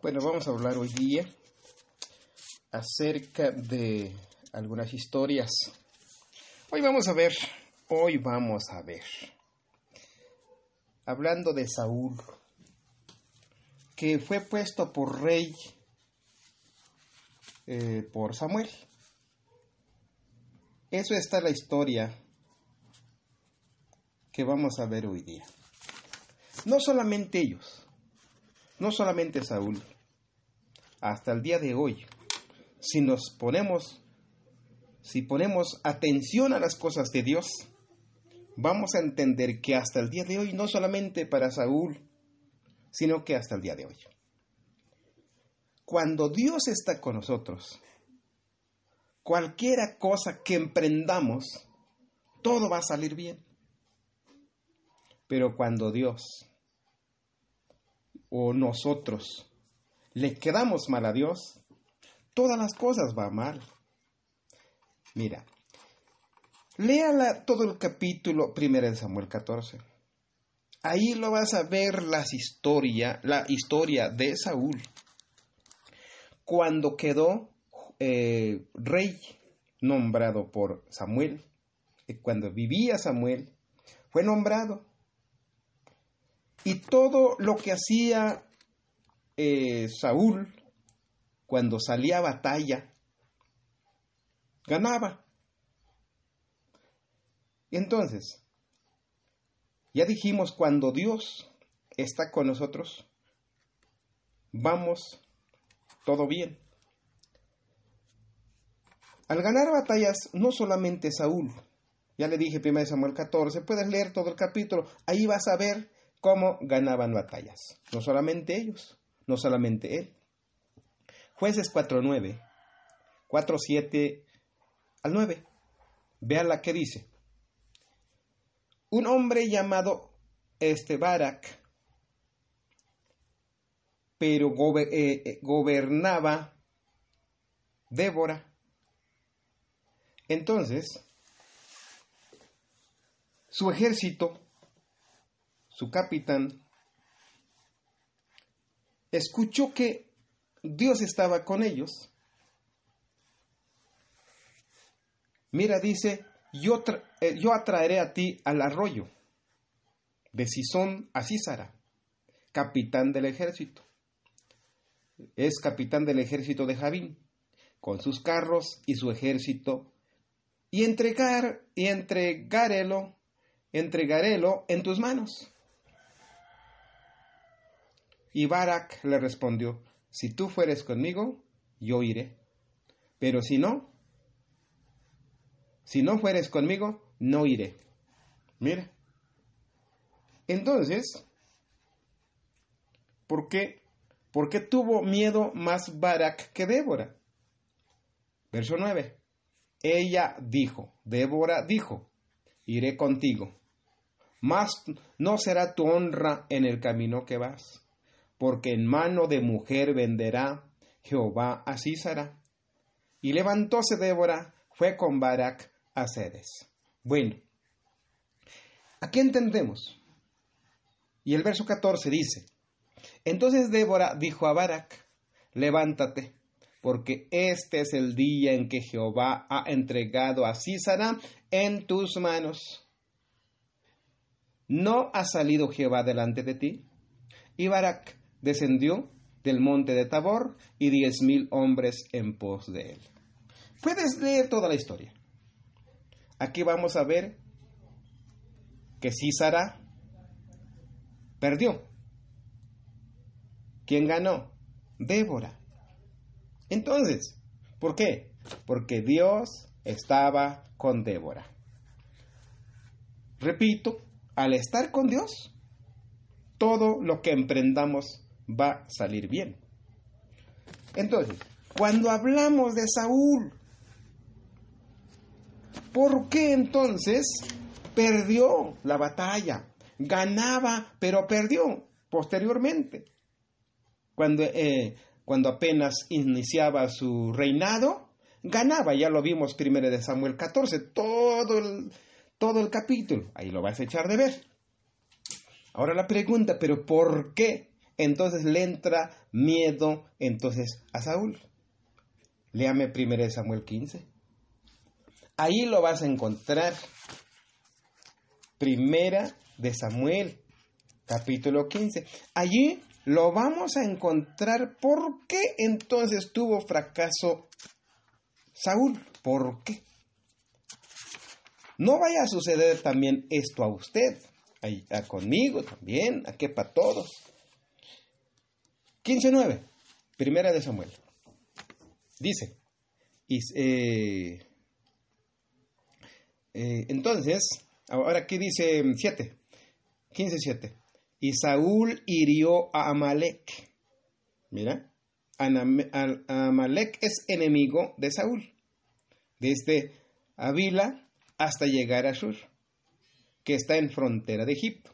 Bueno, vamos a hablar hoy día acerca de algunas historias. Hoy vamos a ver, hoy vamos a ver, hablando de Saúl, que fue puesto por rey eh, por Samuel. Eso está la historia que vamos a ver hoy día. No solamente ellos, no solamente Saúl, hasta el día de hoy, si nos ponemos, si ponemos atención a las cosas de Dios, vamos a entender que hasta el día de hoy, no solamente para Saúl, sino que hasta el día de hoy. Cuando Dios está con nosotros, cualquiera cosa que emprendamos, todo va a salir bien. Pero cuando Dios o nosotros le quedamos mal a Dios, todas las cosas van mal. Mira, léala todo el capítulo primero de Samuel 14. Ahí lo vas a ver las historia, la historia de Saúl. Cuando quedó eh, rey nombrado por Samuel, eh, cuando vivía Samuel, fue nombrado. Y todo lo que hacía eh, Saúl cuando salía a batalla, ganaba. Entonces, ya dijimos, cuando Dios está con nosotros, vamos todo bien. Al ganar batallas, no solamente Saúl, ya le dije 1 Samuel 14, puedes leer todo el capítulo, ahí vas a ver cómo ganaban batallas. No solamente ellos, no solamente él. Jueces 4.9, 4.7 al 9. Vean la que dice. Un hombre llamado este Barak, pero eh, eh, gobernaba Débora. Entonces, su ejército su capitán, escuchó que Dios estaba con ellos. Mira, dice, eh, yo, atraeré a ti al arroyo de Sison a Císara, capitán del ejército. Es capitán del ejército de Javín, con sus carros y su ejército, y entregar y entregarelo, entregarélo en tus manos. Y Barak le respondió, si tú fueres conmigo, yo iré. Pero si no, si no fueres conmigo, no iré. Mira. Entonces, ¿por qué? tuvo miedo más Barak que Débora? Verso 9. Ella dijo, Débora dijo, iré contigo, mas no será tu honra en el camino que vas porque en mano de mujer venderá Jehová a Císara. Y levantóse Débora, fue con Barak a Cedes. Bueno, aquí entendemos. Y el verso 14 dice, entonces Débora dijo a Barak, levántate, porque este es el día en que Jehová ha entregado a Císara en tus manos. ¿No ha salido Jehová delante de ti? Y Barak descendió del monte de Tabor y diez mil hombres en pos de él. Puedes leer toda la historia. Aquí vamos a ver que Císara perdió. ¿Quién ganó? Débora. Entonces, ¿por qué? Porque Dios estaba con Débora. Repito, al estar con Dios, todo lo que emprendamos va a salir bien. Entonces, cuando hablamos de Saúl, ¿por qué entonces perdió la batalla? Ganaba, pero perdió posteriormente. Cuando, eh, cuando apenas iniciaba su reinado, ganaba, ya lo vimos primero de Samuel 14, todo el, todo el capítulo, ahí lo vas a echar de ver. Ahora la pregunta, pero ¿por qué entonces le entra miedo entonces a Saúl. Léame 1 Samuel 15. Ahí lo vas a encontrar. Primera de Samuel, capítulo 15. Allí lo vamos a encontrar. ¿Por qué entonces tuvo fracaso Saúl? ¿Por qué? No vaya a suceder también esto a usted, a, a conmigo también, a que para todos. 15.9, primera de Samuel. Dice, y, eh, eh, entonces, ahora aquí dice 7, 15.7. Y Saúl hirió a Amalek. Mira, Amalek es enemigo de Saúl, desde Avila hasta llegar a Sur, que está en frontera de Egipto.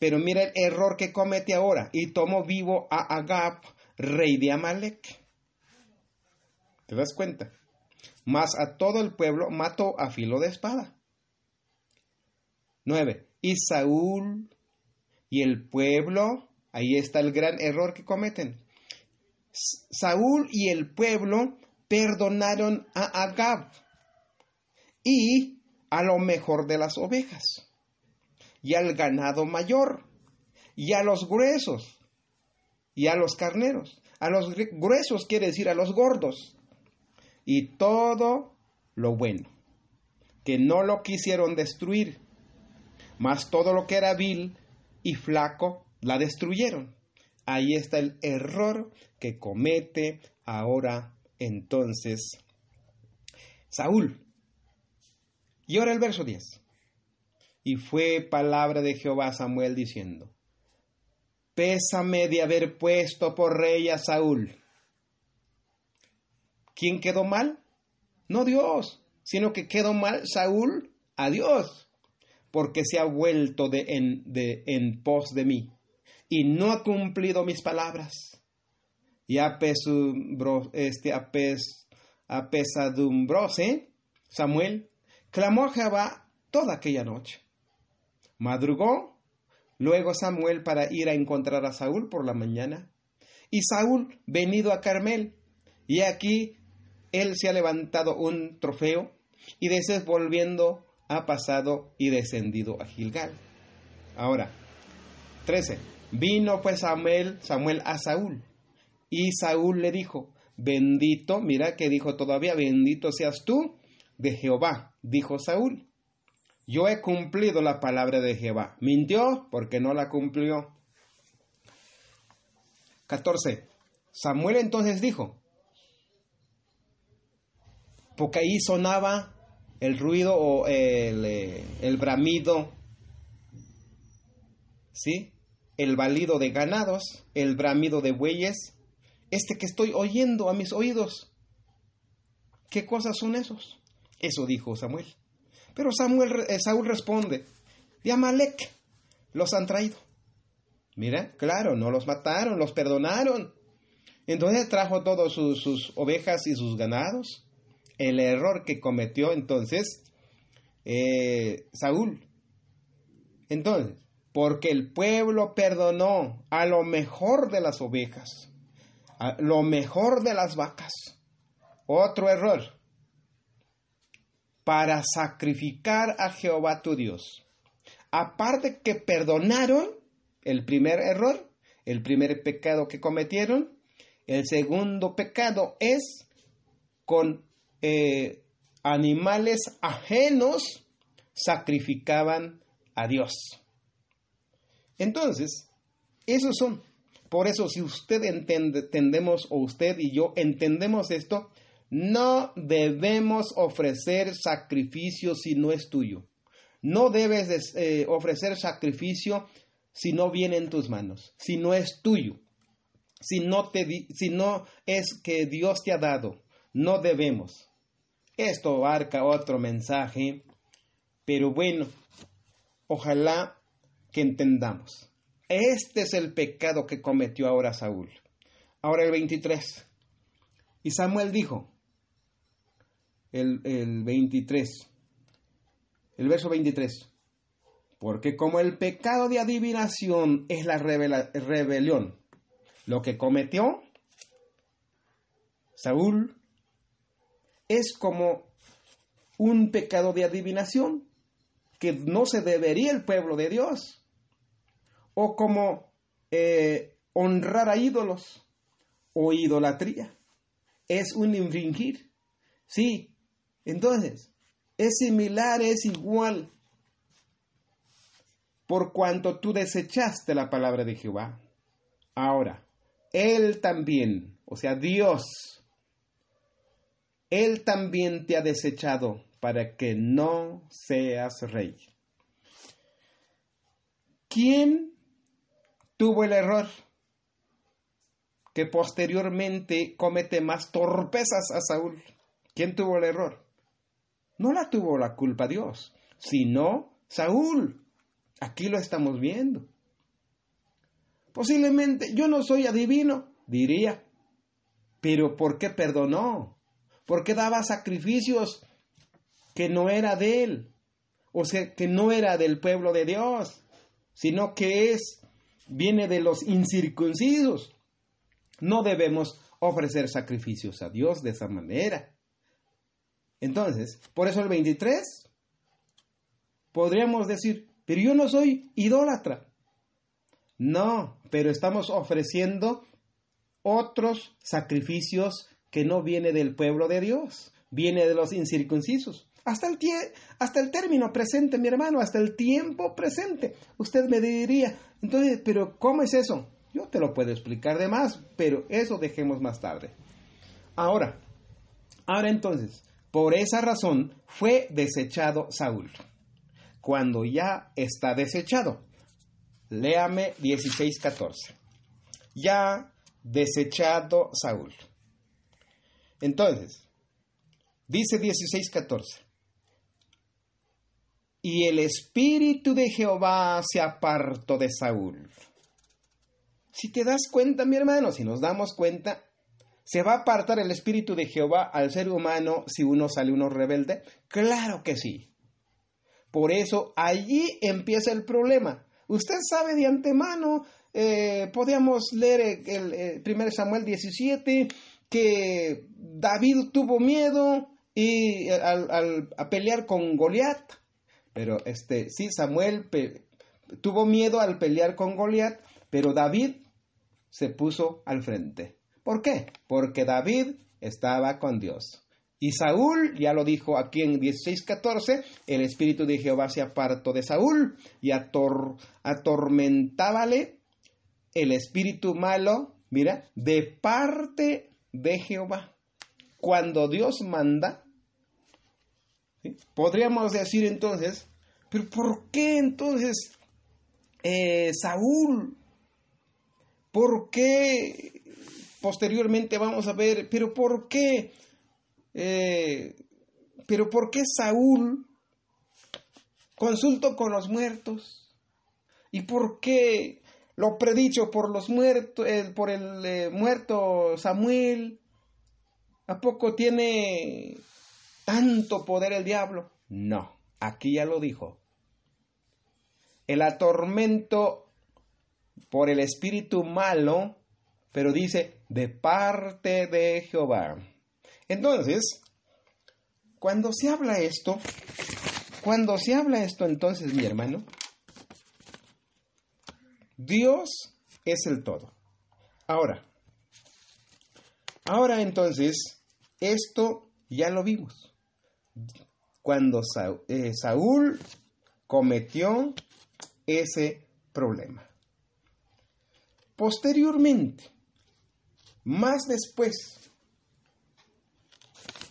Pero mira el error que comete ahora y tomó vivo a Agab, rey de Amalek. ¿Te das cuenta? Más a todo el pueblo mató a filo de espada. 9. Y Saúl y el pueblo, ahí está el gran error que cometen. Saúl y el pueblo perdonaron a Agab y a lo mejor de las ovejas y al ganado mayor, y a los gruesos, y a los carneros. A los gruesos quiere decir a los gordos. Y todo lo bueno, que no lo quisieron destruir, mas todo lo que era vil y flaco la destruyeron. Ahí está el error que comete ahora entonces Saúl. Y ahora el verso 10. Y fue palabra de Jehová a Samuel diciendo, Pésame de haber puesto por rey a Saúl. ¿Quién quedó mal? No Dios, sino que quedó mal Saúl a Dios, porque se ha vuelto de en, de, en pos de mí y no ha cumplido mis palabras. Y este, apesadumbrose Samuel, clamó a Jehová toda aquella noche. Madrugó luego Samuel para ir a encontrar a Saúl por la mañana. Y Saúl venido a Carmel, y aquí él se ha levantado un trofeo, y ese volviendo ha pasado y descendido a Gilgal. Ahora, 13. Vino pues Samuel, Samuel a Saúl, y Saúl le dijo, bendito, mira que dijo todavía, bendito seas tú de Jehová, dijo Saúl, yo he cumplido la palabra de Jehová. Mintió porque no la cumplió. 14. Samuel entonces dijo, porque ahí sonaba el ruido o el, eh, el bramido, ¿sí? El balido de ganados, el bramido de bueyes, este que estoy oyendo a mis oídos. ¿Qué cosas son esos? Eso dijo Samuel. Pero Samuel, eh, Saúl responde, y Amalek los han traído. Mira, claro, no los mataron, los perdonaron. Entonces trajo todas sus, ovejas y sus ganados. El error que cometió entonces eh, Saúl. Entonces, porque el pueblo perdonó a lo mejor de las ovejas, a lo mejor de las vacas. Otro error para sacrificar a Jehová tu Dios. Aparte que perdonaron el primer error, el primer pecado que cometieron, el segundo pecado es con eh, animales ajenos sacrificaban a Dios. Entonces, esos son. Por eso, si usted entendemos, o usted y yo entendemos esto, no debemos ofrecer sacrificio si no es tuyo. No debes eh, ofrecer sacrificio si no viene en tus manos, si no es tuyo, si no, si no es que Dios te ha dado. No debemos. Esto abarca otro mensaje, pero bueno, ojalá que entendamos. Este es el pecado que cometió ahora Saúl. Ahora el 23. Y Samuel dijo, el, 23. El verso 23. Porque como el pecado de adivinación es la rebelión, lo que cometió Saúl es como un pecado de adivinación que no se debería el pueblo de Dios, o como eh, honrar a ídolos o idolatría. Es un infringir. Sí, entonces, es similar, es igual, por cuanto tú desechaste la palabra de Jehová. Ahora, Él también, o sea, Dios, Él también te ha desechado para que no seas rey. ¿Quién tuvo el error? que posteriormente comete más torpezas a Saúl. ¿Quién tuvo el error? No la tuvo la culpa Dios, sino Saúl. Aquí lo estamos viendo. Posiblemente yo no soy adivino, diría. Pero ¿por qué perdonó? ¿Por qué daba sacrificios que no era de él? O sea, que no era del pueblo de Dios, sino que es, viene de los incircuncisos. No debemos ofrecer sacrificios a Dios de esa manera. Entonces, por eso el 23 podríamos decir, pero yo no soy idólatra. No, pero estamos ofreciendo otros sacrificios que no viene del pueblo de Dios, viene de los incircuncisos. Hasta el, hasta el término presente, mi hermano, hasta el tiempo presente. Usted me diría, entonces, pero ¿cómo es eso? Yo te lo puedo explicar de más, pero eso dejemos más tarde. Ahora, ahora entonces, por esa razón fue desechado Saúl. Cuando ya está desechado. Léame 16:14. Ya desechado Saúl. Entonces, dice 16:14. Y el espíritu de Jehová se apartó de Saúl. Si te das cuenta, mi hermano, si nos damos cuenta, ¿Se va a apartar el Espíritu de Jehová al ser humano si uno sale uno rebelde? Claro que sí. Por eso allí empieza el problema. Usted sabe de antemano, podríamos eh, podíamos leer el, eh, primer 1 Samuel 17, que David tuvo miedo eh, al, a pelear con Goliat. Pero este, sí, Samuel tuvo miedo al pelear con Goliat, pero David se puso al frente. ¿Por qué? Porque David estaba con Dios. Y Saúl, ya lo dijo aquí en 16:14, el espíritu de Jehová se apartó de Saúl y ator, atormentábale el espíritu malo, mira, de parte de Jehová. Cuando Dios manda, podríamos decir entonces, pero ¿por qué entonces eh, Saúl? ¿Por qué Posteriormente vamos a ver, pero ¿por qué? Eh, pero ¿por qué Saúl consultó con los muertos? ¿Y por qué lo predicho por los muertos, por el eh, muerto Samuel? ¿A poco tiene tanto poder el diablo? No, aquí ya lo dijo. El atormento por el espíritu malo, pero dice, de parte de Jehová. Entonces, cuando se habla esto, cuando se habla esto entonces, mi hermano, Dios es el todo. Ahora, ahora entonces, esto ya lo vimos. Cuando eh, Saúl cometió ese problema. Posteriormente, más después,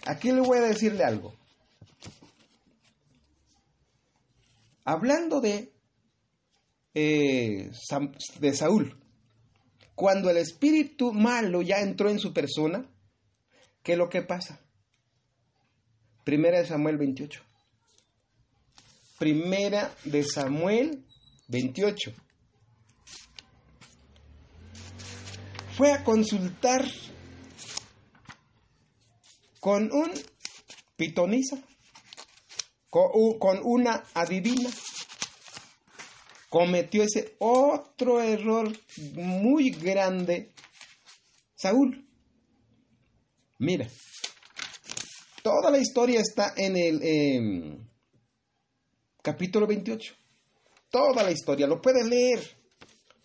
aquí le voy a decirle algo. Hablando de, eh, de Saúl, cuando el espíritu malo ya entró en su persona, ¿qué es lo que pasa? Primera de Samuel 28. Primera de Samuel 28. fue a consultar con un pitonizo, con una adivina. Cometió ese otro error muy grande Saúl. Mira, toda la historia está en el em, capítulo 28. Toda la historia, lo puedes leer.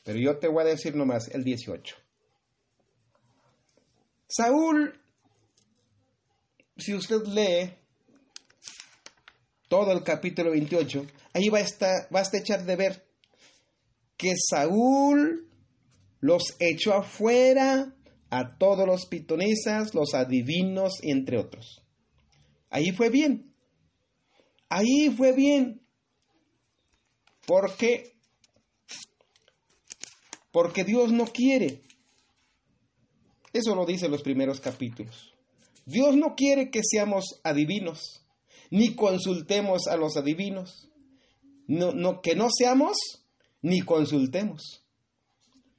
Pero yo te voy a decir nomás el 18. Saúl, si usted lee todo el capítulo 28, ahí va a, estar, va a este echar de ver que Saúl los echó afuera a todos los pitonesas, los adivinos, entre otros. Ahí fue bien. Ahí fue bien. Porque porque Dios no quiere eso lo dicen los primeros capítulos. Dios no quiere que seamos adivinos, ni consultemos a los adivinos. No, que no seamos ni consultemos.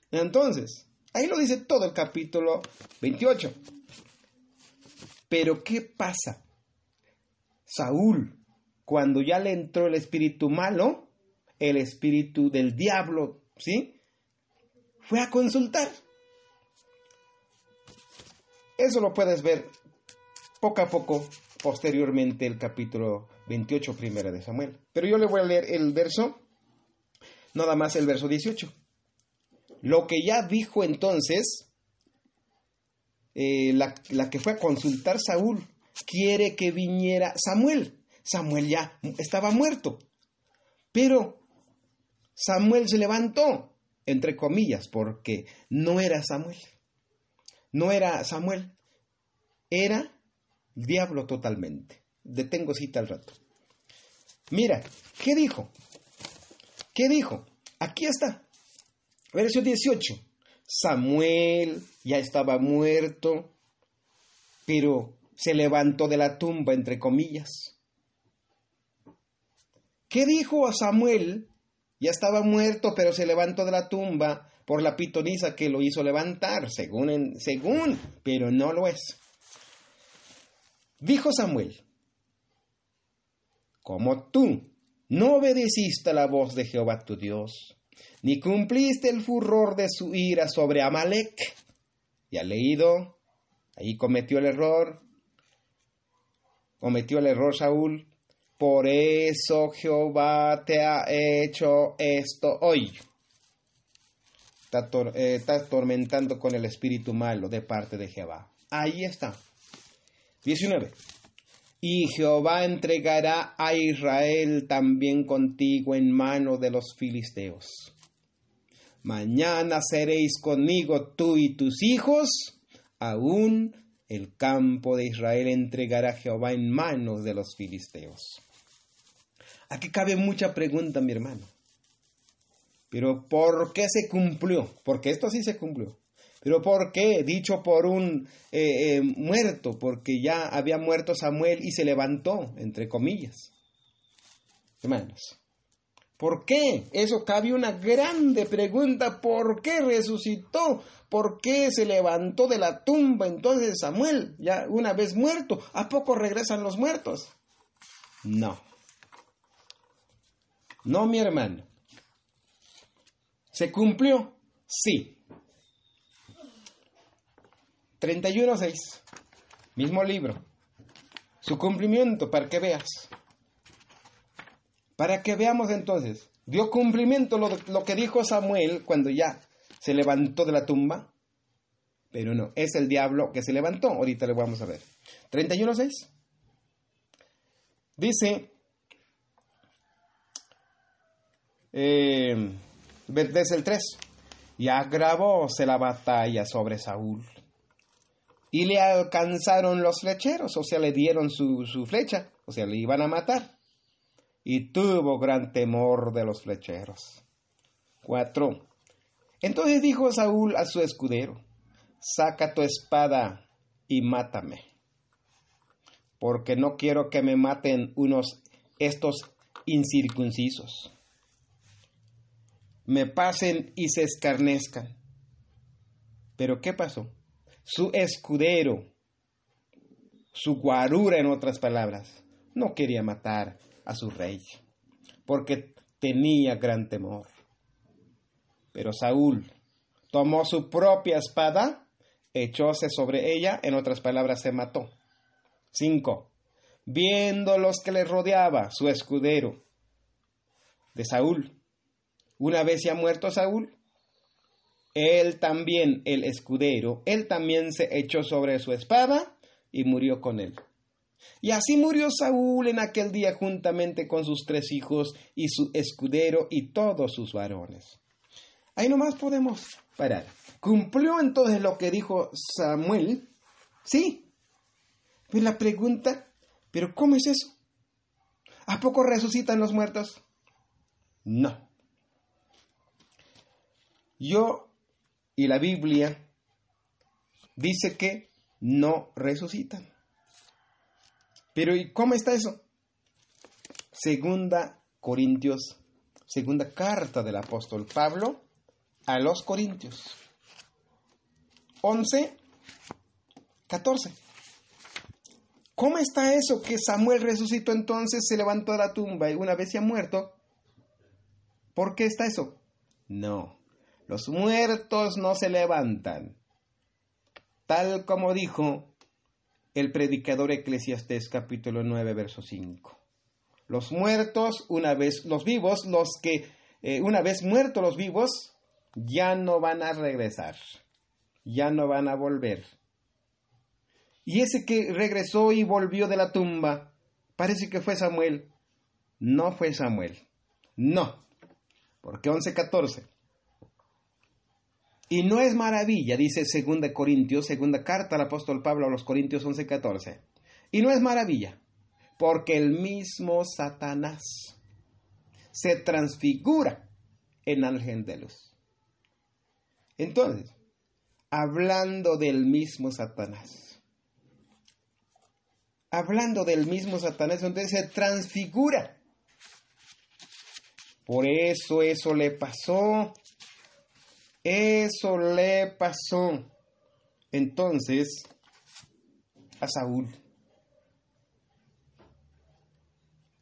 Entonces, ahí lo dice todo el capítulo 28. Pero ¿qué pasa? Saúl, cuando ya le entró el espíritu malo, el espíritu del diablo, ¿sí? Fue a consultar. Eso lo puedes ver poco a poco posteriormente el capítulo 28 primera de Samuel. Pero yo le voy a leer el verso, nada más el verso 18. Lo que ya dijo entonces eh, la que fue a consultar Saúl, quiere que viniera Samuel. Samuel ya estaba muerto. Pero Samuel se levantó, entre comillas, porque no era Samuel. No era Samuel, era el diablo totalmente. Detengo cita al rato. Mira, ¿qué dijo? ¿Qué dijo? Aquí está. Verso 18. Samuel ya estaba muerto, pero se levantó de la tumba, entre comillas. ¿Qué dijo a Samuel? Ya estaba muerto, pero se levantó de la tumba por la pitonisa que lo hizo levantar, según, en, según, pero no lo es. Dijo Samuel, como tú no obedeciste la voz de Jehová tu Dios, ni cumpliste el furor de su ira sobre Amalek, y ha leído, ahí cometió el error, cometió el error Saúl, por eso Jehová te ha hecho esto hoy. Eh, está, atormentando con el espíritu malo de parte de Jehová. Ahí está. 19. Y Jehová entregará a Israel también contigo en manos de los filisteos. Mañana seréis conmigo tú y tus hijos. Aún el campo de Israel entregará a Jehová en manos de los filisteos. Aquí cabe mucha pregunta, mi hermano. Pero ¿por qué se cumplió? Porque esto sí se cumplió. Pero ¿por qué? Dicho por un eh, eh, muerto, porque ya había muerto Samuel y se levantó, entre comillas. Hermanos, ¿por qué? Eso cabe una grande pregunta. ¿Por qué resucitó? ¿Por qué se levantó de la tumba entonces Samuel, ya una vez muerto? ¿A poco regresan los muertos? No. No, mi hermano. ¿Se cumplió? Sí. 31.6. Mismo libro. Su cumplimiento, para que veas. Para que veamos entonces. Dio cumplimiento lo, que dijo Samuel cuando ya se levantó de la tumba. Pero no, es el diablo que se levantó. Ahorita le vamos a ver. 31.6. Dice... Eh, desde el 3. Y agravóse la batalla sobre Saúl. Y le alcanzaron los flecheros, o sea, le dieron su, su flecha, o sea, le iban a matar. Y tuvo gran temor de los flecheros. 4. Entonces dijo Saúl a su escudero, saca tu espada y mátame, porque no quiero que me maten unos estos incircuncisos me pasen y se escarnezcan. Pero ¿qué pasó? Su escudero, su guarura en otras palabras, no quería matar a su rey, porque tenía gran temor. Pero Saúl tomó su propia espada, echóse sobre ella, en otras palabras, se mató. 5. Viendo los que le rodeaba, su escudero de Saúl una vez se ha muerto Saúl, él también, el escudero, él también se echó sobre su espada y murió con él. Y así murió Saúl en aquel día juntamente con sus tres hijos y su escudero y todos sus varones. Ahí nomás podemos parar. ¿Cumplió entonces lo que dijo Samuel? Sí. Pues la pregunta, ¿pero cómo es eso? ¿A poco resucitan los muertos? No. Yo y la Biblia dice que no resucitan. Pero ¿y cómo está eso? Segunda Corintios, segunda carta del apóstol Pablo a los Corintios. 11, 14. ¿Cómo está eso que Samuel resucitó entonces, se levantó de la tumba y una vez se ha muerto? ¿Por qué está eso? No, los muertos no se levantan. Tal como dijo el predicador Eclesiastés capítulo 9, verso 5. Los muertos, una vez los vivos, los que eh, una vez muertos los vivos, ya no van a regresar, ya no van a volver. Y ese que regresó y volvió de la tumba, parece que fue Samuel. No fue Samuel. No. Porque 11.14. Y no es maravilla, dice 2 Corintios, segunda carta al apóstol Pablo a los Corintios 11-14. Y no es maravilla, porque el mismo Satanás se transfigura en ángel de luz. Entonces, hablando del mismo Satanás, hablando del mismo Satanás, entonces se transfigura. Por eso eso le pasó eso le pasó entonces a Saúl.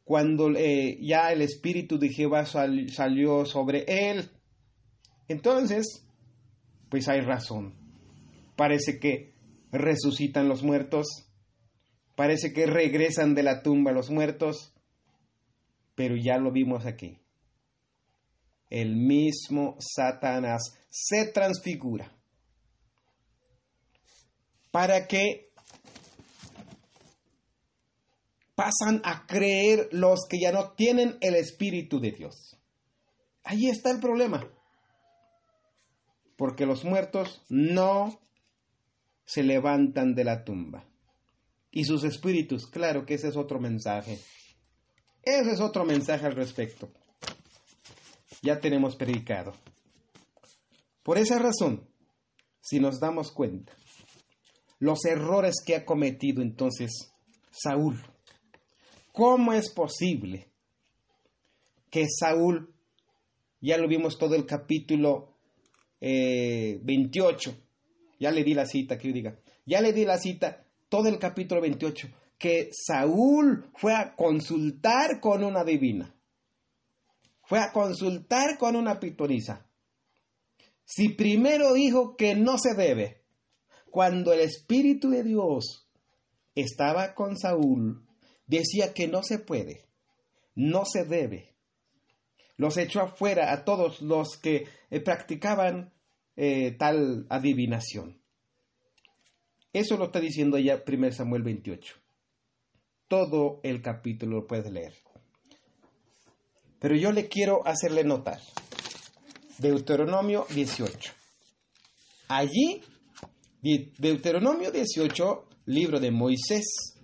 Cuando eh, ya el espíritu de Jehová salió sobre él. Entonces, pues hay razón. Parece que resucitan los muertos. Parece que regresan de la tumba los muertos. Pero ya lo vimos aquí el mismo Satanás se transfigura para que pasan a creer los que ya no tienen el Espíritu de Dios. Ahí está el problema. Porque los muertos no se levantan de la tumba. Y sus espíritus, claro que ese es otro mensaje. Ese es otro mensaje al respecto ya tenemos predicado. Por esa razón, si nos damos cuenta, los errores que ha cometido entonces Saúl, ¿cómo es posible que Saúl, ya lo vimos todo el capítulo 28, eh, ya le di la cita, que diga, ya le di la cita, todo el capítulo 28, que Saúl fue a consultar con una divina fue a consultar con una pitonisa. Si primero dijo que no se debe, cuando el Espíritu de Dios estaba con Saúl, decía que no se puede, no se debe. Los echó afuera a todos los que eh, practicaban eh, tal adivinación. Eso lo está diciendo ya 1 Samuel 28. Todo el capítulo lo puedes leer. Pero yo le quiero hacerle notar. Deuteronomio 18. Allí, Deuteronomio 18, libro de Moisés,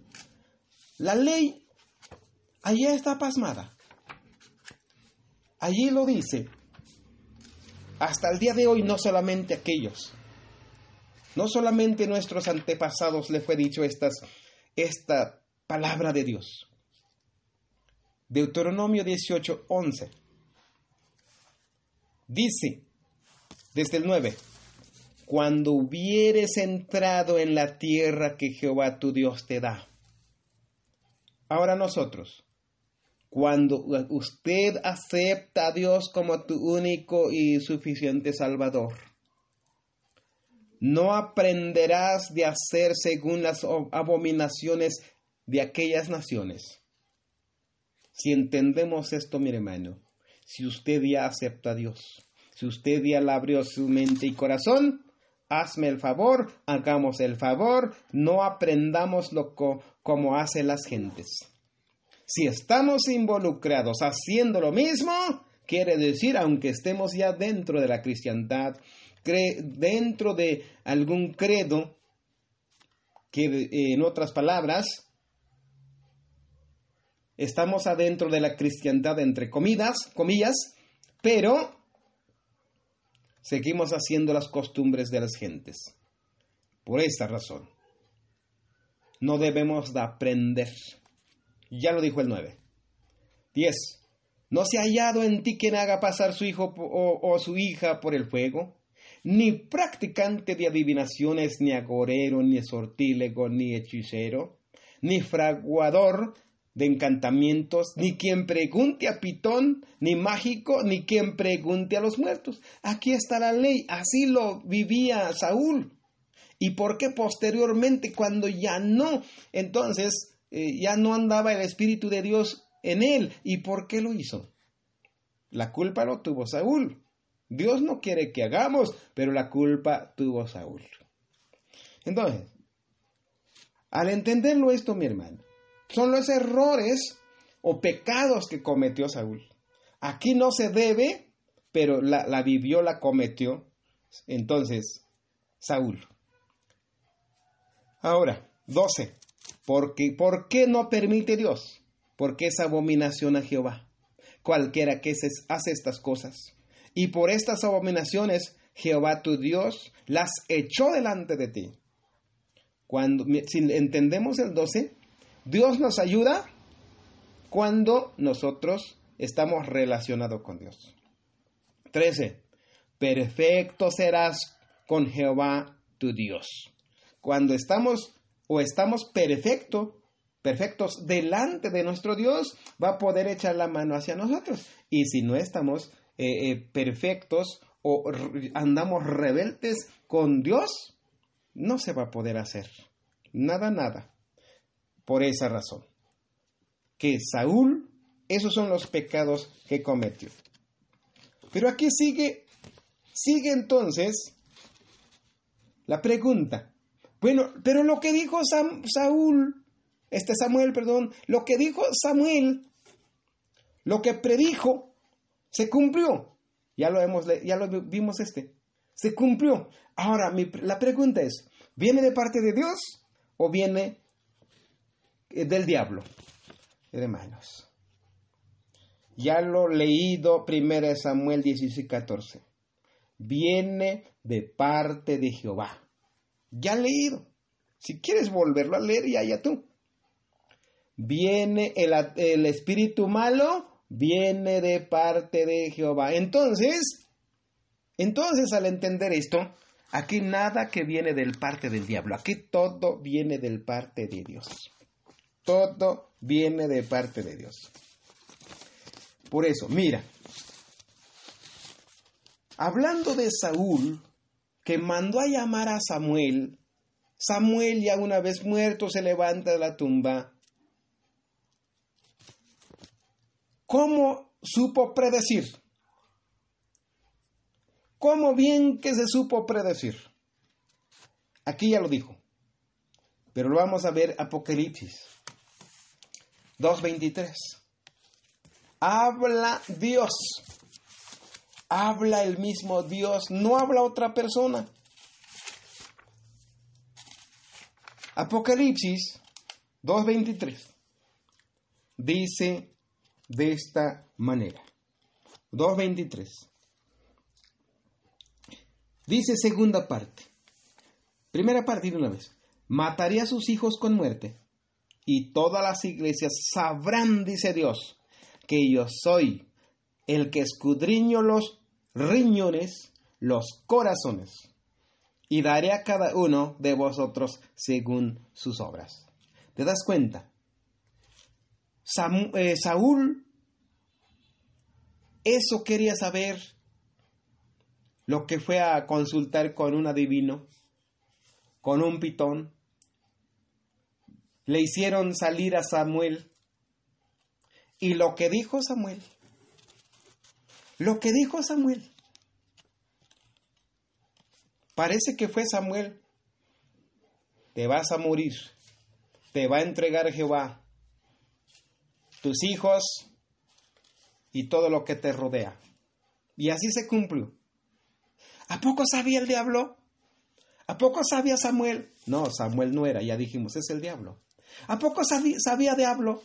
la ley allá está pasmada. Allí lo dice. Hasta el día de hoy no solamente aquellos, no solamente nuestros antepasados le fue dicho estas, esta palabra de Dios, Deuteronomio 18, 11. Dice, desde el 9, cuando hubieres entrado en la tierra que Jehová tu Dios te da. Ahora nosotros, cuando usted acepta a Dios como tu único y suficiente Salvador, no aprenderás de hacer según las abominaciones de aquellas naciones si entendemos esto, mi hermano, si usted ya acepta a Dios, si usted ya abrió su mente y corazón, hazme el favor, hagamos el favor, no aprendamos lo como hacen las gentes. Si estamos involucrados haciendo lo mismo, quiere decir, aunque estemos ya dentro de la cristiandad, dentro de algún credo, que eh, en otras palabras, estamos adentro de la cristiandad, entre comidas, comillas, pero seguimos haciendo las costumbres de las gentes. Por esta razón, no debemos de aprender. Ya lo dijo el 9. 10. No se ha hallado en ti quien haga pasar su hijo o, o, su hija por el fuego, ni practicante de adivinaciones, ni agorero, ni sortílego, ni hechicero, ni fraguador de encantamientos, ni quien pregunte a Pitón, ni mágico, ni quien pregunte a los muertos. Aquí está la ley, así lo vivía Saúl. ¿Y por qué posteriormente, cuando ya no, entonces eh, ya no andaba el Espíritu de Dios en él? ¿Y por qué lo hizo? La culpa lo tuvo Saúl. Dios no quiere que hagamos, pero la culpa tuvo Saúl. Entonces, al entenderlo esto, mi hermano, son los errores o pecados que cometió Saúl. Aquí no se debe, pero la, vivió, la cometió. Entonces, Saúl. Ahora, 12. Porque, ¿Por qué no permite Dios? Porque es abominación a Jehová, cualquiera que se hace estas cosas. Y por estas abominaciones, Jehová tu Dios las echó delante de ti. Cuando, si entendemos el 12, Dios nos ayuda cuando nosotros estamos relacionados con Dios. 13. Perfecto serás con Jehová tu Dios. Cuando estamos o estamos perfectos, perfectos delante de nuestro Dios, va a poder echar la mano hacia nosotros. Y si no estamos eh, eh, perfectos o andamos rebeldes con Dios, no se va a poder hacer. Nada, nada por esa razón. Que Saúl, esos son los pecados que cometió. Pero aquí sigue, sigue entonces la pregunta. Bueno, pero lo que dijo Sam, Saúl, este Samuel, perdón, lo que dijo Samuel, lo que predijo, se cumplió. Ya lo, hemos, ya lo vimos este. Se cumplió. Ahora, la pregunta es, ¿viene de parte de Dios o viene eh, del diablo, hermanos. Ya lo leído 1 Samuel 16, 14. Viene de parte de Jehová. Ya leído. Si quieres volverlo a leer, ya, ya tú. Viene el, el espíritu malo, viene de parte de Jehová. Entonces, entonces al entender esto, aquí nada que viene del parte del diablo, aquí todo viene del parte de Dios. Todo viene de parte de Dios. Por eso, mira, hablando de Saúl, que mandó a llamar a Samuel, Samuel ya una vez muerto se levanta de la tumba. ¿Cómo supo predecir? ¿Cómo bien que se supo predecir? Aquí ya lo dijo, pero lo vamos a ver Apocalipsis 2.23. Habla Dios. Habla el mismo Dios, no habla otra persona. Apocalipsis 2.23 dice de esta manera. 2.23. Dice segunda parte. Primera parte de una vez. mataría a sus hijos con muerte y todas las iglesias sabrán, dice Dios, que yo soy el que escudriño los riñones, los corazones, y daré a cada uno de vosotros según sus obras. ¿Te das cuenta? Eh, Saúl, eso quería saber, lo que fue a consultar con un adivino, con un pitón, le hicieron salir a Samuel. Y lo que dijo Samuel, lo que dijo Samuel, parece que fue Samuel, te vas a morir, te va a entregar Jehová, tus hijos y todo lo que te rodea. Y así se cumplió. ¿A poco sabía el diablo? ¿A poco sabía Samuel? No, Samuel no era, ya dijimos, es el diablo. ¿A poco sabía diablo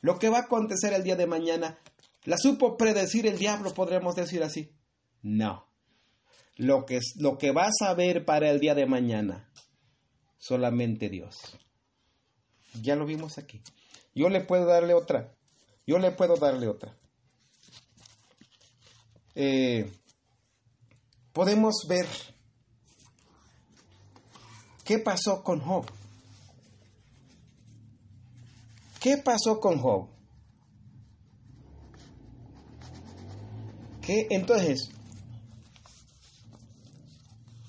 lo que va a acontecer el día de mañana? ¿La supo predecir el diablo, podríamos decir así? No. Lo que, lo que va a saber para el día de mañana, solamente Dios. Ya lo vimos aquí. Yo le puedo darle otra. Yo le puedo darle otra. Eh, podemos ver qué pasó con Job. ¿Qué pasó con Job? Entonces,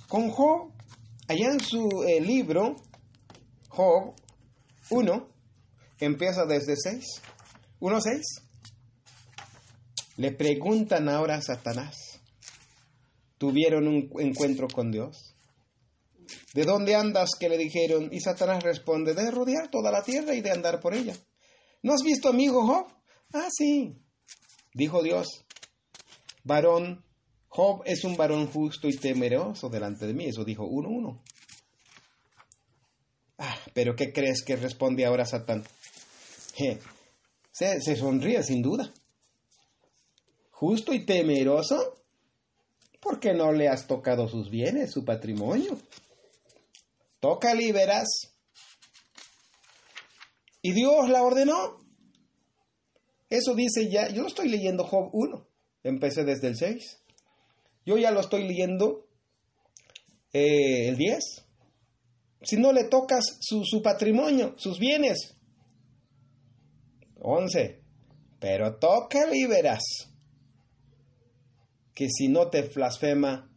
con Job, allá en su eh, libro, Job 1, empieza desde 6, 1, 6, le preguntan ahora a Satanás, ¿tuvieron un encuentro con Dios? ¿De dónde andas? que le dijeron, y Satanás responde, de rodear toda la tierra y de andar por ella. ¿No has visto amigo Job? Ah, sí, dijo Dios. Varón, Job es un varón justo y temeroso delante de mí, eso dijo uno uno. Ah, pero ¿qué crees que responde ahora Satán? se, se sonríe sin duda. ¿Justo y temeroso? Porque no le has tocado sus bienes, su patrimonio toca liberas Y Dios la ordenó. Eso dice ya, yo lo estoy leyendo Job 1, empecé desde el 6. Yo ya lo estoy leyendo eh, el 10. Si no le tocas su, patrimonio, sus bienes. 11. Pero toca liberas que si no te blasfema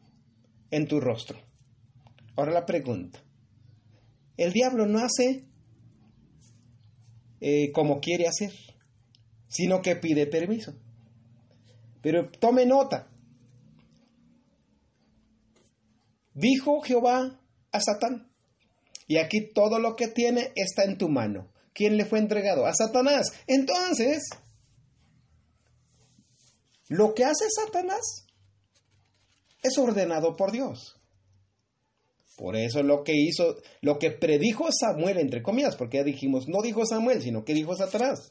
en tu rostro. Ahora la pregunta, el diablo no hace eh, como quiere hacer, sino que pide permiso. Pero tome nota. Dijo Jehová a Satán, y aquí todo lo que tiene está en tu mano. ¿Quién le fue entregado? A Satanás. Entonces, lo que hace Satanás es ordenado por Dios. Por eso lo que hizo, lo que predijo Samuel, entre comillas, porque ya dijimos, no dijo Samuel, sino que dijo Satanás.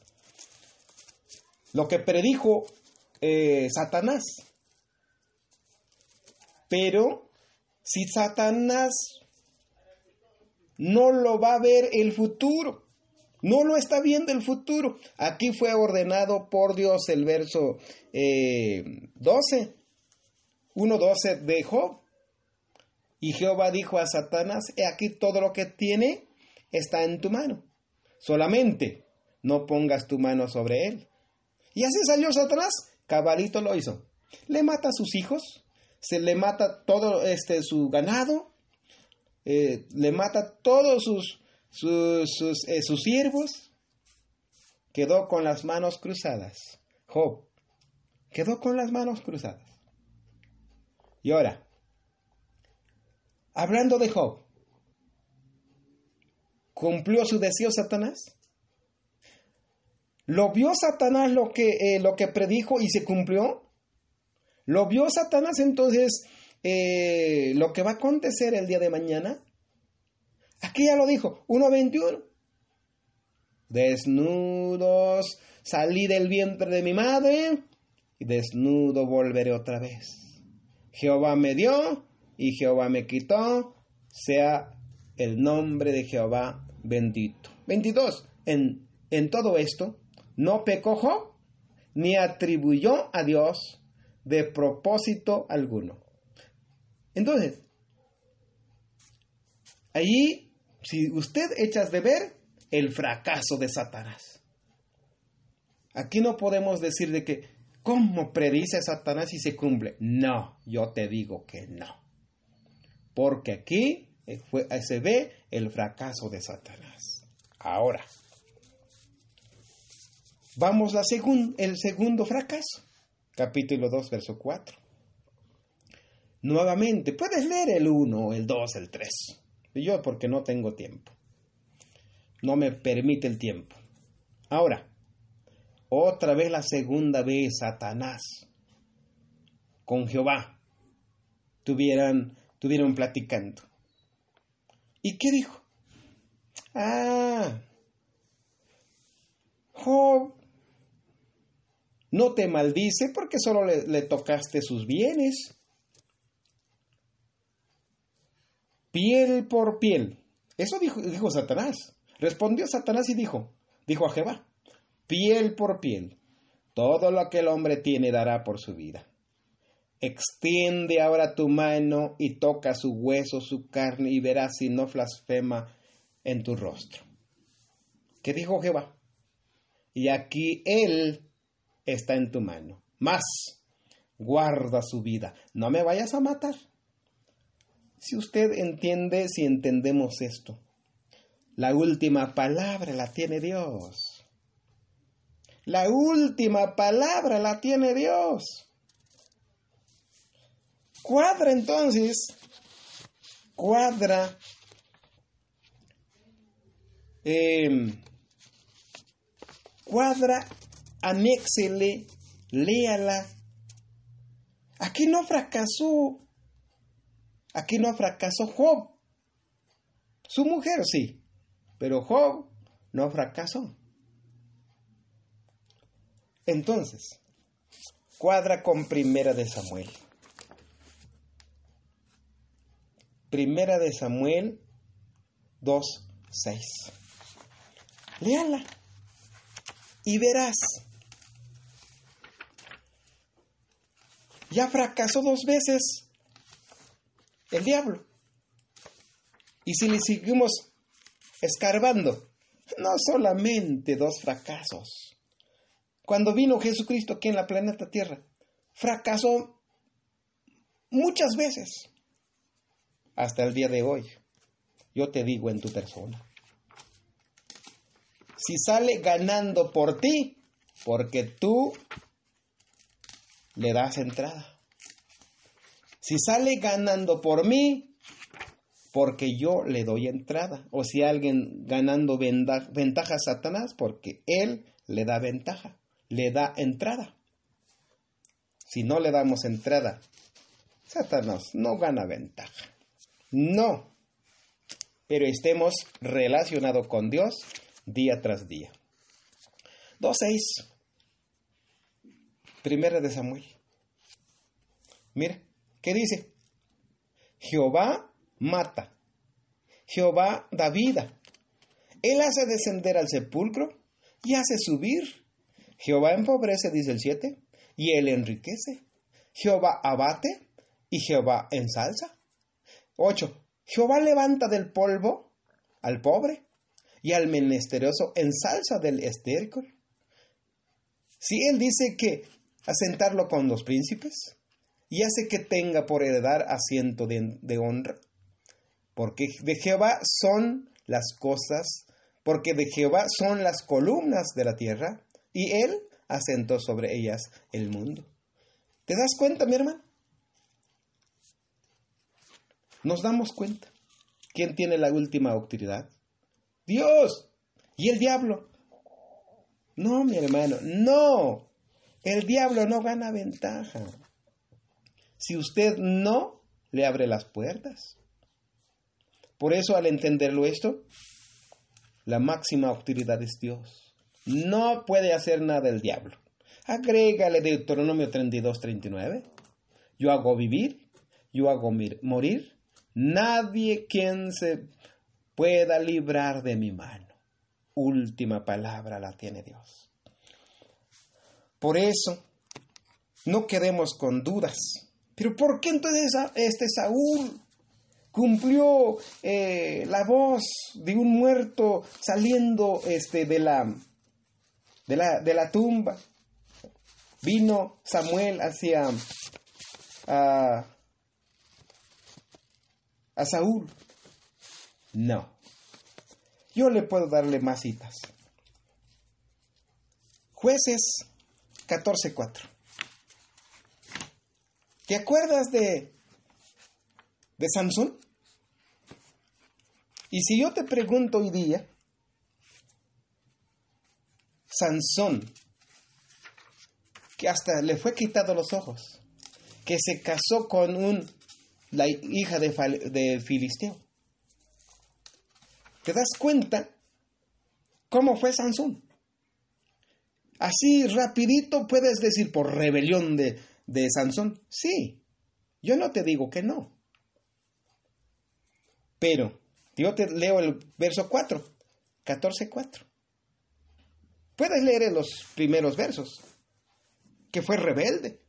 Lo que predijo eh, Satanás. Pero si Satanás no lo va a ver el futuro, no lo está viendo el futuro. Aquí fue ordenado por Dios el verso eh, 12, 1.12 de Job. Y Jehová dijo a Satanás, he aquí todo lo que tiene está en tu mano. Solamente no pongas tu mano sobre él. Y así salió Satanás, cabalito lo hizo. Le mata a sus hijos, se le mata todo este, su ganado, eh, le mata todos sus, sus, eh, sus siervos. Quedó con las manos cruzadas. Job quedó con las manos cruzadas. Y ahora, Hablando de Job, ¿cumplió su deseo Satanás? ¿Lo vio Satanás lo que, eh, lo que predijo y se cumplió? ¿Lo vio Satanás entonces eh, lo que va a acontecer el día de mañana? Aquí ya lo dijo, 1.21. Desnudos salí del vientre de mi madre y desnudo volveré otra vez. Jehová me dio, y Jehová me quitó, sea el nombre de Jehová bendito. 22. En, todo esto, no pecojó, ni atribuyó a Dios de propósito alguno. Entonces, ahí, si usted echas de ver el fracaso de Satanás. Aquí no podemos decir de que, ¿cómo predice Satanás y se cumple? No, yo te digo que no porque aquí eh, fue, eh, se ve el fracaso de Satanás. Ahora, vamos al el segundo fracaso, capítulo 2, verso 4. Nuevamente, puedes leer el 1, el 2, el 3. Yo porque no tengo tiempo. No me permite el tiempo. Ahora, otra vez la segunda vez Satanás con Jehová tuvieran tuvieron platicando. ¿Y qué dijo? Ah, Job no te maldice porque solo le, le tocaste sus bienes. Piel por piel. Eso dijo, dijo Satanás. Respondió Satanás y dijo, dijo a Jehová, piel por piel, todo lo que el hombre tiene dará por su vida. Extiende ahora tu mano y toca su hueso, su carne, y verás si no blasfema en tu rostro. ¿Qué dijo Jehová? Y aquí Él está en tu mano. Más, guarda su vida. No me vayas a matar. Si usted entiende, si entendemos esto, la última palabra la tiene Dios. La última palabra la tiene Dios. Cuadra entonces, cuadra em, cuadra, anéxele, léala. Aquí no fracasó, aquí no fracasó Job. Su mujer sí, pero Job no fracasó. Entonces, cuadra con primera de Samuel. Primera de Samuel 2.6. Léala y verás. Ya fracasó dos veces el diablo. Y si le seguimos escarbando, no solamente dos fracasos. Cuando vino Jesucristo aquí en la planeta Tierra, fracasó muchas veces hasta el día de hoy. Yo te digo en tu persona. Si sale ganando por ti, porque tú le das entrada. Si sale ganando por mí, porque yo le doy entrada. O si alguien ganando ventaja a Satanás, porque él le da ventaja, le da entrada. Si no le damos entrada, Satanás no gana ventaja. No, pero estemos relacionados con Dios día tras día. 2.6. Primera de Samuel. Mira, ¿qué dice? Jehová mata. Jehová da vida. Él hace descender al sepulcro y hace subir. Jehová empobrece, dice el 7, y él enriquece. Jehová abate y Jehová ensalza. 8. Jehová levanta del polvo al pobre y al menesteroso ensalza del estércol. Si él dice que asentarlo con los príncipes y hace que tenga por heredar asiento de, de honra, porque de Jehová son las cosas, porque de Jehová son las columnas de la tierra y él asentó sobre ellas el mundo. ¿Te das cuenta, mi hermano? nos damos cuenta. ¿Quién tiene la última utilidad? Dios y el diablo. No, mi hermano, no. El diablo no gana ventaja. Si usted no le abre las puertas. Por eso al entenderlo esto, la máxima utilidad es Dios. No puede hacer nada el diablo. Agrégale Deuteronomio 32, 39. Yo hago vivir, yo hago morir, nadie quien se pueda librar de mi mano. Última palabra la tiene Dios. Por eso, no quedemos con dudas. Pero ¿por qué entonces este Saúl cumplió eh, la voz de un muerto saliendo este, de, la, de, la, tumba? Vino Samuel hacia ah, a Saúl. No. Yo le puedo darle más citas. Jueces 14.4. ¿Te acuerdas de, de Samson? Y si yo te pregunto hoy día, Sansón, que hasta le fue quitado los ojos, que se casó con un la hija de, Filisteo. ¿Te das cuenta cómo fue Sansón? Así rapidito puedes decir por rebelión de, de Sansón. Sí, yo no te digo que no. Pero yo te leo el verso 4, 14, 4. Puedes leer en los primeros versos que fue rebelde.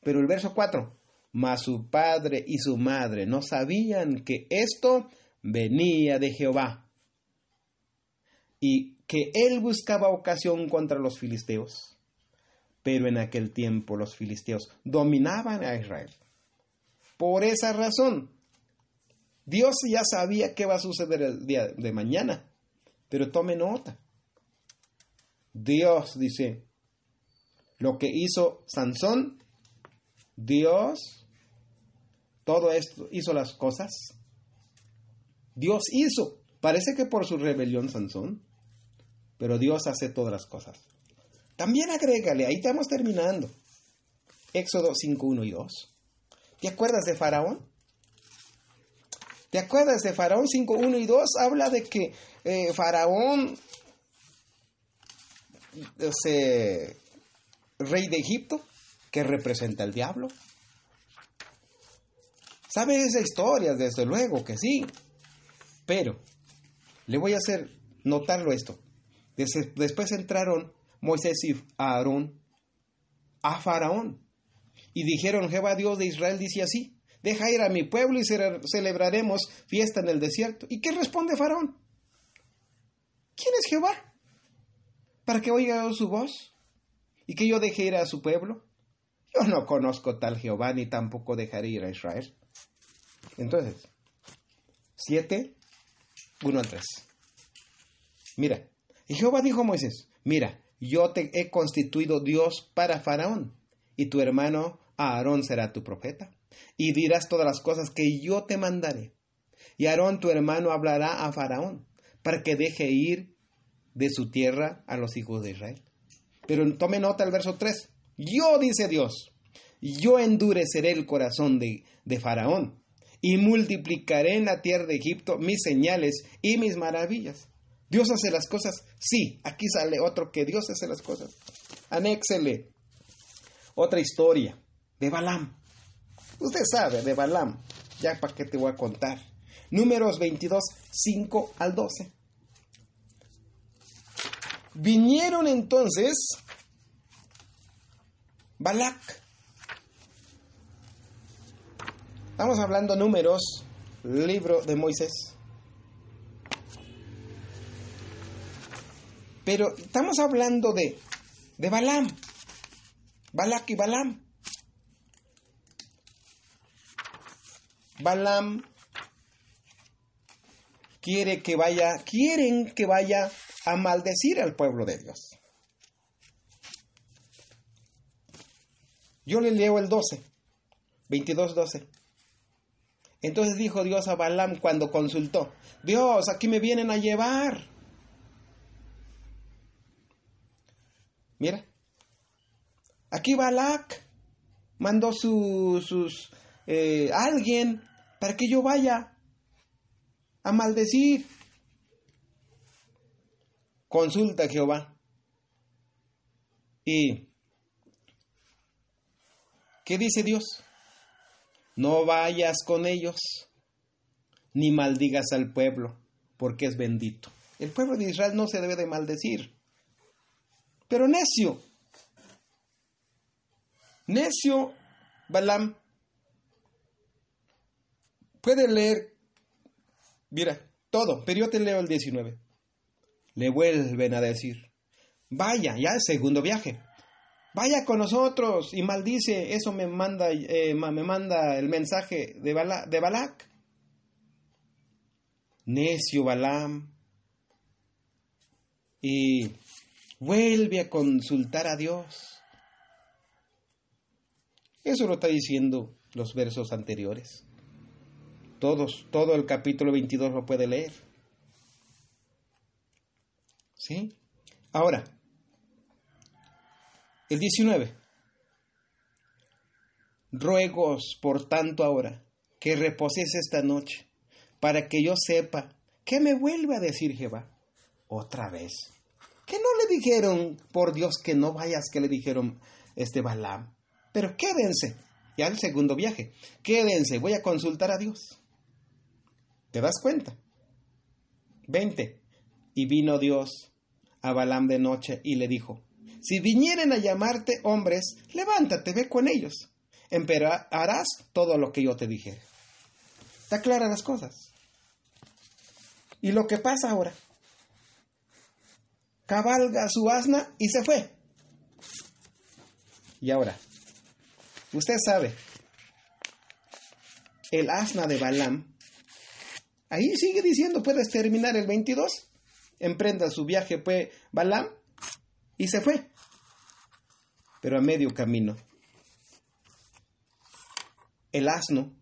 Pero el verso 4, mas su padre y su madre no sabían que esto venía de Jehová y que él buscaba ocasión contra los filisteos. Pero en aquel tiempo los filisteos dominaban a Israel. Por esa razón, Dios ya sabía qué va a suceder el día de mañana. Pero tome nota. Dios dice, lo que hizo Sansón, Dios todo esto hizo las cosas. Dios hizo. Parece que por su rebelión Sansón, pero Dios hace todas las cosas. También agrégale, ahí estamos terminando. Éxodo 5, 1 y 2. ¿Te acuerdas de Faraón? ¿Te acuerdas de Faraón 5, 1 y 2? Habla de que eh, Faraón, rey de Egipto, que representa al diablo, ¿Sabe esa historias? Desde luego que sí. Pero le voy a hacer notarlo esto. Después entraron Moisés y Aarón a Faraón y dijeron, Jehová Dios de Israel dice así, deja ir a mi pueblo y celebraremos fiesta en el desierto. ¿Y qué responde Faraón? ¿Quién es Jehová? Para que oiga su voz y que yo deje ir a su pueblo. Yo no conozco tal Jehová ni tampoco dejaré ir a Israel. Entonces, 7, 1 al 3. Mira, y Jehová dijo a Moisés, mira, yo te he constituido Dios para Faraón, y tu hermano Aarón será tu profeta, y dirás todas las cosas que yo te mandaré. Y Aarón tu hermano hablará a Faraón, para que deje ir de su tierra a los hijos de Israel. Pero tome nota el verso 3. Yo, dice Dios, yo endureceré el corazón de, de Faraón y multiplicaré en la tierra de Egipto mis señales y mis maravillas. Dios hace las cosas. Sí, aquí sale otro que Dios hace las cosas. Anéxele otra historia de Balaam. Usted sabe de Balaam. Ya para qué te voy a contar. Números 22, 5 al 12. Vinieron entonces Balak Estamos hablando números, libro de Moisés. Pero estamos hablando de, de Balaam, Balak y Balaam. Balaam quiere que vaya, quieren que vaya a maldecir al pueblo de Dios. Yo le leo el 12, 22, 12. Entonces dijo Dios a Balaam cuando consultó, Dios, aquí me vienen a llevar. Mira, aquí Balak mandó a sus eh, alguien para que yo vaya a maldecir. Consulta Jehová. ¿Y qué dice Dios? No vayas con ellos, ni maldigas al pueblo, porque es bendito. El pueblo de Israel no se debe de maldecir. Pero necio, necio Balaam, puede leer, mira, todo, pero yo te leo el 19. Le vuelven a decir, vaya, ya el segundo viaje vaya con nosotros y maldice. Eso me manda, eh, me manda el mensaje de, Balak. Necio Balam. Y vuelve a consultar a Dios. Eso lo está diciendo los versos anteriores. Todos, todo el capítulo 22 lo puede leer. ¿Sí? Ahora, el 19. Ruegos, por tanto, ahora que reposes esta noche, para que yo sepa qué me vuelve a decir Jehová otra vez. Que no le dijeron, por Dios, que no vayas, que le dijeron este Balaam. Pero quédense, ya el segundo viaje, quédense, voy a consultar a Dios. ¿Te das cuenta? 20. Y vino Dios a Balaam de noche y le dijo, si vinieren a llamarte hombres, levántate, ve con ellos. Empero harás todo lo que yo te dije. Está clara las cosas. Y lo que pasa ahora. Cabalga su asna y se fue. Y ahora, usted sabe, el asna de Balaam, ahí sigue diciendo, puedes terminar el 22, emprenda su viaje, pues Balaam, y se fue pero a medio camino. El asno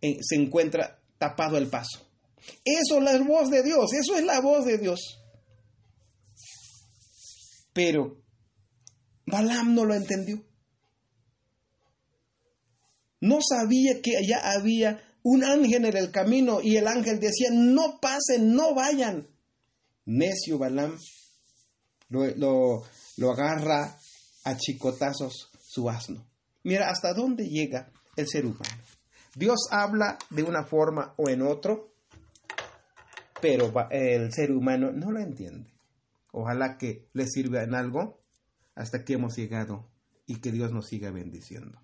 eh, se encuentra tapado el paso. Eso es la voz de Dios, eso es la voz de Dios. Pero Balaam no lo entendió. No sabía que allá había un ángel en el camino y el ángel decía, no pasen, no vayan. Necio Balaam lo, agarra a chicotazos su asno. Mira hasta dónde llega el ser humano. Dios habla de una forma o en otro, pero el ser humano no lo entiende. Ojalá que le sirva en algo hasta que hemos llegado y que Dios nos siga bendiciendo.